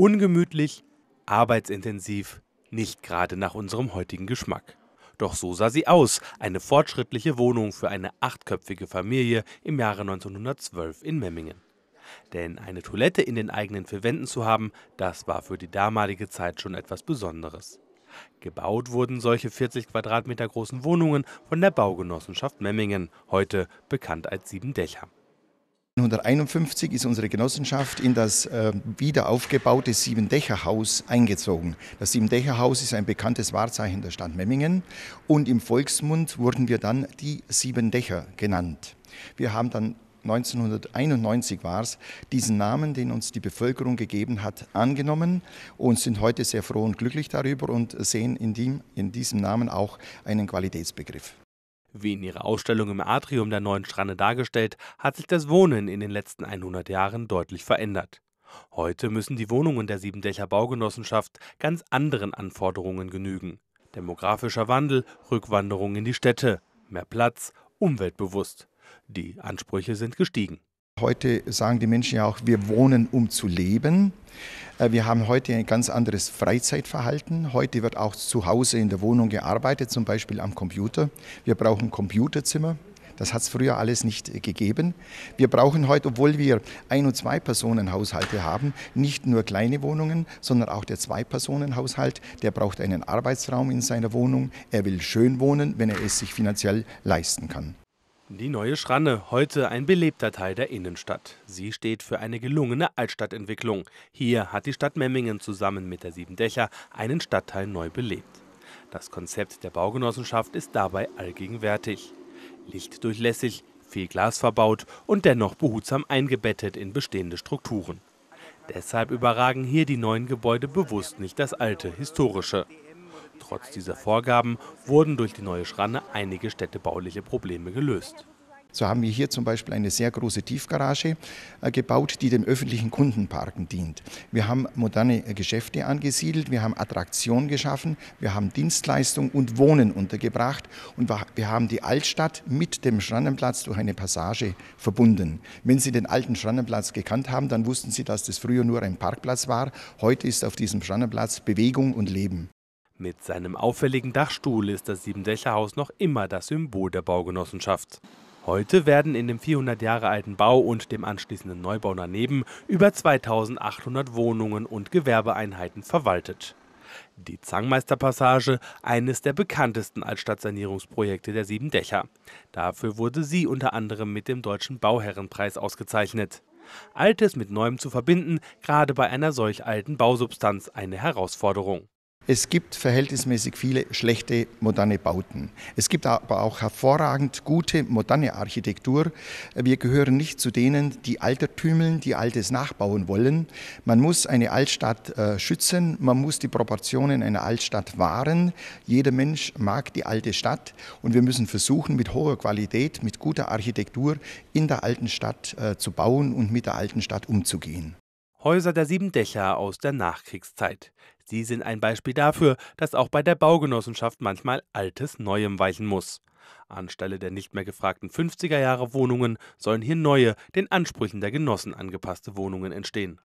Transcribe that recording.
Ungemütlich, arbeitsintensiv, nicht gerade nach unserem heutigen Geschmack. Doch so sah sie aus, eine fortschrittliche Wohnung für eine achtköpfige Familie im Jahre 1912 in Memmingen. Denn eine Toilette in den eigenen vier Wänden zu haben, das war für die damalige Zeit schon etwas Besonderes. Gebaut wurden solche 40 Quadratmeter großen Wohnungen von der Baugenossenschaft Memmingen, heute bekannt als Sieben Dächer. 1951 ist unsere Genossenschaft in das äh, wieder aufgebaute Siebendächerhaus eingezogen. Das Siebendächerhaus ist ein bekanntes Wahrzeichen der Stadt Memmingen und im Volksmund wurden wir dann die Siebendächer genannt. Wir haben dann 1991 war es, diesen Namen, den uns die Bevölkerung gegeben hat, angenommen und sind heute sehr froh und glücklich darüber und sehen in, dem, in diesem Namen auch einen Qualitätsbegriff. Wie in ihrer Ausstellung im Atrium der Neuen Stranne dargestellt, hat sich das Wohnen in den letzten 100 Jahren deutlich verändert. Heute müssen die Wohnungen der Siebendächer Baugenossenschaft ganz anderen Anforderungen genügen. Demografischer Wandel, Rückwanderung in die Städte, mehr Platz, umweltbewusst. Die Ansprüche sind gestiegen. Heute sagen die Menschen ja auch, wir wohnen, um zu leben. Äh, wir haben heute ein ganz anderes Freizeitverhalten. Heute wird auch zu Hause in der Wohnung gearbeitet, zum Beispiel am Computer. Wir brauchen Computerzimmer. Das hat es früher alles nicht äh, gegeben. Wir brauchen heute, obwohl wir Ein- und Zwei-Personen-Haushalte haben, nicht nur kleine Wohnungen, sondern auch der Zwei-Personen-Haushalt, der braucht einen Arbeitsraum in seiner Wohnung. Er will schön wohnen, wenn er es sich finanziell leisten kann. Die neue Schranne, heute ein belebter Teil der Innenstadt. Sie steht für eine gelungene Altstadtentwicklung. Hier hat die Stadt Memmingen zusammen mit der Sieben Dächer einen Stadtteil neu belebt. Das Konzept der Baugenossenschaft ist dabei allgegenwärtig. Lichtdurchlässig, viel Glas verbaut und dennoch behutsam eingebettet in bestehende Strukturen. Deshalb überragen hier die neuen Gebäude bewusst nicht das alte, historische. Trotz dieser Vorgaben wurden durch die neue Schranne einige städtebauliche Probleme gelöst. So haben wir hier zum Beispiel eine sehr große Tiefgarage äh, gebaut, die dem öffentlichen Kundenparken dient. Wir haben moderne äh, Geschäfte angesiedelt, wir haben Attraktionen geschaffen, wir haben Dienstleistung und Wohnen untergebracht und wir haben die Altstadt mit dem Schrannenplatz durch eine Passage verbunden. Wenn Sie den alten Schrannenplatz gekannt haben, dann wussten Sie, dass das früher nur ein Parkplatz war. Heute ist auf diesem Schrannenplatz Bewegung und Leben. Mit seinem auffälligen Dachstuhl ist das Siebendächerhaus noch immer das Symbol der Baugenossenschaft. Heute werden in dem 400 Jahre alten Bau und dem anschließenden Neubau daneben über 2800 Wohnungen und Gewerbeeinheiten verwaltet. Die Zangmeisterpassage, eines der bekanntesten Altstadtsanierungsprojekte der Siebendächer. Dafür wurde sie unter anderem mit dem Deutschen Bauherrenpreis ausgezeichnet. Altes mit Neuem zu verbinden, gerade bei einer solch alten Bausubstanz eine Herausforderung. Es gibt verhältnismäßig viele schlechte moderne Bauten. Es gibt aber auch hervorragend gute moderne Architektur. Wir gehören nicht zu denen, die altertümeln, die Altes nachbauen wollen. Man muss eine Altstadt äh, schützen, man muss die Proportionen einer Altstadt wahren. Jeder Mensch mag die alte Stadt und wir müssen versuchen, mit hoher Qualität, mit guter Architektur in der alten Stadt äh, zu bauen und mit der alten Stadt umzugehen. Häuser der sieben Dächer aus der Nachkriegszeit. Sie sind ein Beispiel dafür, dass auch bei der Baugenossenschaft manchmal Altes Neuem weichen muss. Anstelle der nicht mehr gefragten 50er Jahre Wohnungen sollen hier neue, den Ansprüchen der Genossen angepasste Wohnungen entstehen.